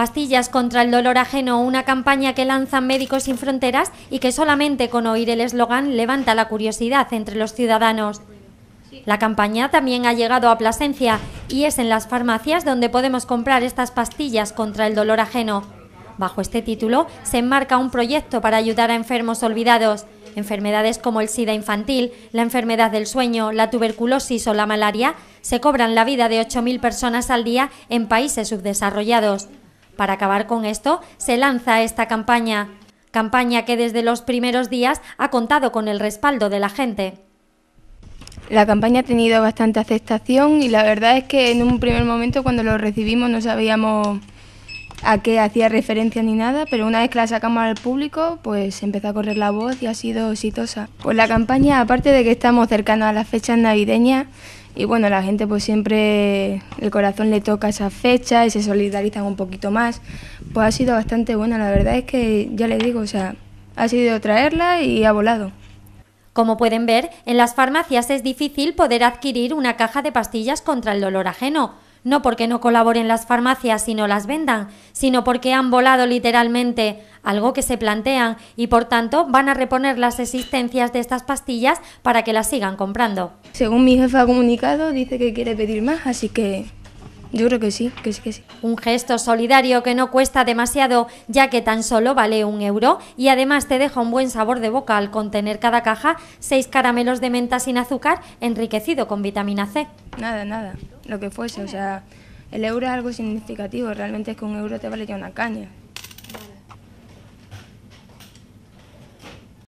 Pastillas contra el dolor ajeno, una campaña que lanzan Médicos Sin Fronteras y que solamente con oír el eslogan levanta la curiosidad entre los ciudadanos. La campaña también ha llegado a Plasencia y es en las farmacias donde podemos comprar estas pastillas contra el dolor ajeno. Bajo este título se enmarca un proyecto para ayudar a enfermos olvidados. Enfermedades como el SIDA infantil, la enfermedad del sueño, la tuberculosis o la malaria se cobran la vida de 8.000 personas al día en países subdesarrollados. Para acabar con esto, se lanza esta campaña, campaña que desde los primeros días ha contado con el respaldo de la gente. La campaña ha tenido bastante aceptación y la verdad es que en un primer momento cuando lo recibimos no sabíamos a qué hacía referencia ni nada, pero una vez que la sacamos al público, pues empezó a correr la voz y ha sido exitosa. Pues la campaña, aparte de que estamos cercanos a las fechas navideñas, y bueno, la gente pues siempre el corazón le toca esa fecha y se solidarizan un poquito más. Pues ha sido bastante buena, la verdad es que ya le digo, o sea, ha sido traerla y ha volado. Como pueden ver, en las farmacias es difícil poder adquirir una caja de pastillas contra el dolor ajeno, no porque no colaboren las farmacias y no las vendan, sino porque han volado literalmente algo que se plantean y por tanto van a reponer las existencias de estas pastillas para que las sigan comprando. Según mi jefa ha comunicado, dice que quiere pedir más, así que yo creo que sí, que sí, que sí. Un gesto solidario que no cuesta demasiado, ya que tan solo vale un euro y además te deja un buen sabor de boca al contener cada caja seis caramelos de menta sin azúcar enriquecido con vitamina C. Nada, nada, lo que fuese, o sea, el euro es algo significativo, realmente es que un euro te vale ya una caña.